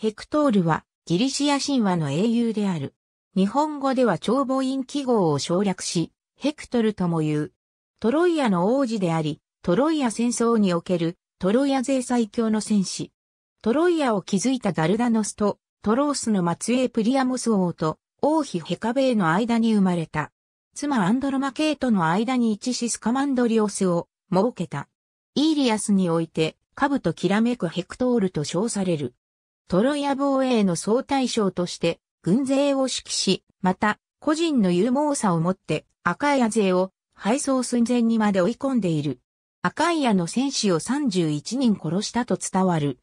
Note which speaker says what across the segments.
Speaker 1: ヘクトールはギリシア神話の英雄である。日本語では長母音記号を省略し、ヘクトルとも言う。トロイアの王子であり、トロイア戦争におけるトロイア勢最強の戦士。トロイアを築いたダルダノスとトロースの末裔プリアモス王と王妃ヘカベーの間に生まれた。妻アンドロマケイとの間に一シスカマンドリオスを設けた。イーリアスにおいて、カブときらめくヘクトールと称される。トロイア防衛の総大将として軍勢を指揮し、また個人の勇猛さをもって赤いア勢を敗走寸前にまで追い込んでいる。赤いアの戦士を31人殺したと伝わる。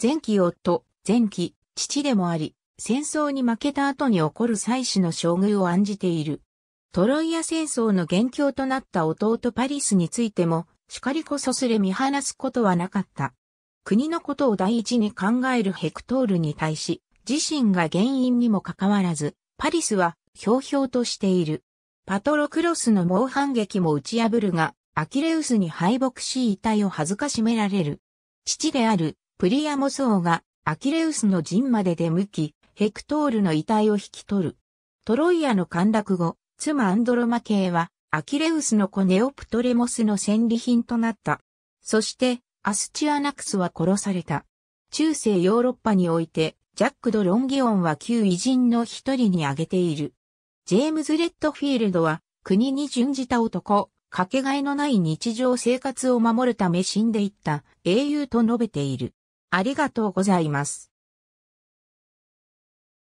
Speaker 1: 前期夫、前期、父でもあり、戦争に負けた後に起こる妻子の将軍を案じている。トロイア戦争の元凶となった弟パリスについても、しかりこそすれ見放すことはなかった。国のことを第一に考えるヘクトールに対し、自身が原因にもかかわらず、パリスは、ひょうひょうとしている。パトロクロスの猛反撃も打ち破るが、アキレウスに敗北し遺体を辱められる。父であるプリアモソがアキレウスの陣まで出向き、ヘクトールの遺体を引き取る。トロイアの陥落後、妻アンドロマ系はアキレウスの子ネオプトレモスの戦利品となった。そしてアスチアナクスは殺された。中世ヨーロッパにおいて、ジャック・ド・ロンギオンは旧偉人の一人に挙げている。ジェームズ・レッドフィールドは、国に準じた男、かけがえのない日常生活を守るため死んでいった英雄と述べている。ありがとうございます。